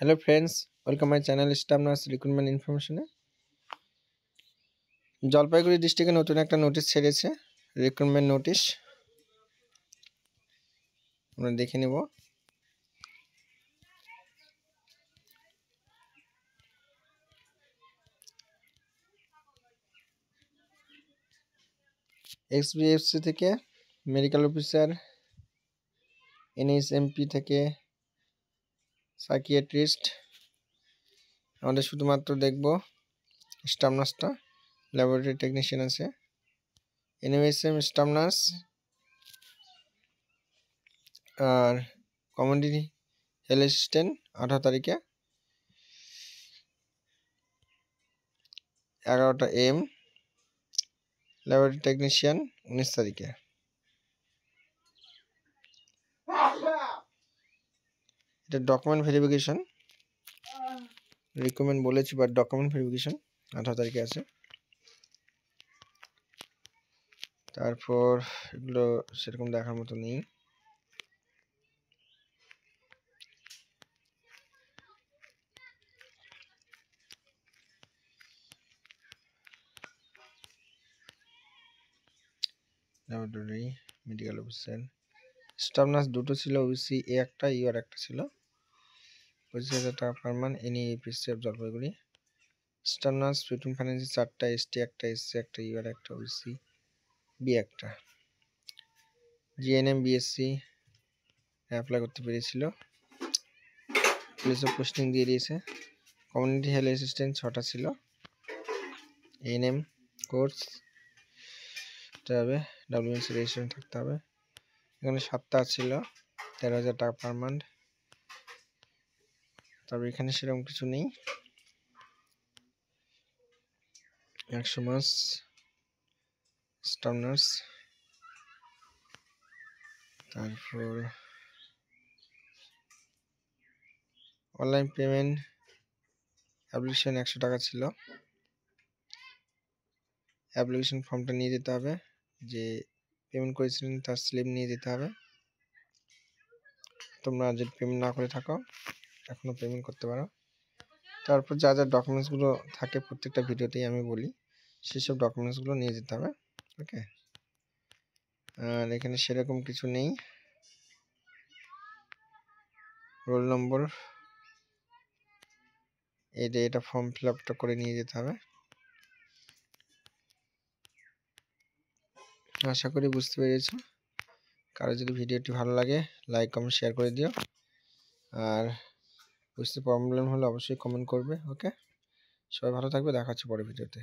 hello friends welcome my channel staff nurse recruitment ইনফরমেশনে জলপাইগুড়ি ডিস্ট্রিক্টে নতুন একটা নোটিশ ছেড়েছে রিক্রুটমেন্ট নোটিশ আমরা দেখে নেব এক্সবিএফসি থেকে মেডিকেল অফিসার এনএসএমপি থেকে সাইকিয়াট্রিস্ট আমাদের শুধুমাত্র দেখব স্টাফ নার্সটা ল্যাবরেটরি টেকনিশিয়ান আছে এনএমএসএম স্টাফ নার্স আর কমিউনিটি হেলথ অ্যাসিস্ট্যান্ট আঠারো তারিখে এগারোটা এম ল্যাবরেটরি টেকনিশিয়ান উনিশ তারিখে এটা ডকুমেন্ট ভেরিফিকেশান রিকমেন্ড বলেছি বা ডকুমেন্ট ভেরিফিকেশান আঠারো তারিখে আছে তারপর এগুলো সেরকম দেখার মতো নেই laboratory medical officer staff nurse দুটো ছিল ওবিসি এ একটা ইউ e আর একটা ছিল পঁচিশ হাজার টাকা পার মান এনি এপিসি of Jalpaiguri staff nurse fifteen ফাইন্যান্সে চারটা এসটি একটা এসসি একটা আর e একটা ওবিসি বি একটা জিএনএম বিএসসি অ্যাপ্লাই করতে পেরেছিল পুলিশ পোস্টিং দিয়ে দিয়েছে কমিউনিটি হেলথ অ্যাসিস্ট্যান্ট ছটা ছিল এনএম কোর্স হবে ডাব্লিউএনসি রেজিস্ট্রেশন থাকতে হবে এখানে সাতটা ছিল তেরো হাজার টাকা পার মান্থ তারপর এখানে সেরকম কিছু নেই একশো মাস স্টাফ নার্স তারপর অনলাইন পেমেন্ট অ্যাপ্লিকেশন একশো টাকা ছিল অ্যাপ্লিকেশন ফর্মটা নিয়ে যেতে হবে যে পেমেন্ট করেছিলেন তার স্লিপ নিয়ে যেতে হবে তোমরা যদি পেমেন্ট না করে থাকো এখনও পেমেন্ট করতে পারো তারপর যা যা ডকুমেন্টসগুলো থাকে প্রত্যেকটা ভিডিওতেই আমি বলি সেসব ডকুমেন্টসগুলো নিয়ে যেতে হবে ওকে আর এখানে সেরকম কিছু নেই রোল নম্বর এটা এটা ফর্ম ফিল আপটা করে নিয়ে যেতে হবে আশা করি বুঝতে পেরেছ কারো যদি ভিডিওটি ভালো লাগে লাইক কমেন্ট শেয়ার করে দিও আর বুঝতে প্রবলেম হলে অবশ্যই কমেন্ট করবে ওকে সবাই ভালো থাকবে দেখা হচ্ছে পরের ভিডিওতে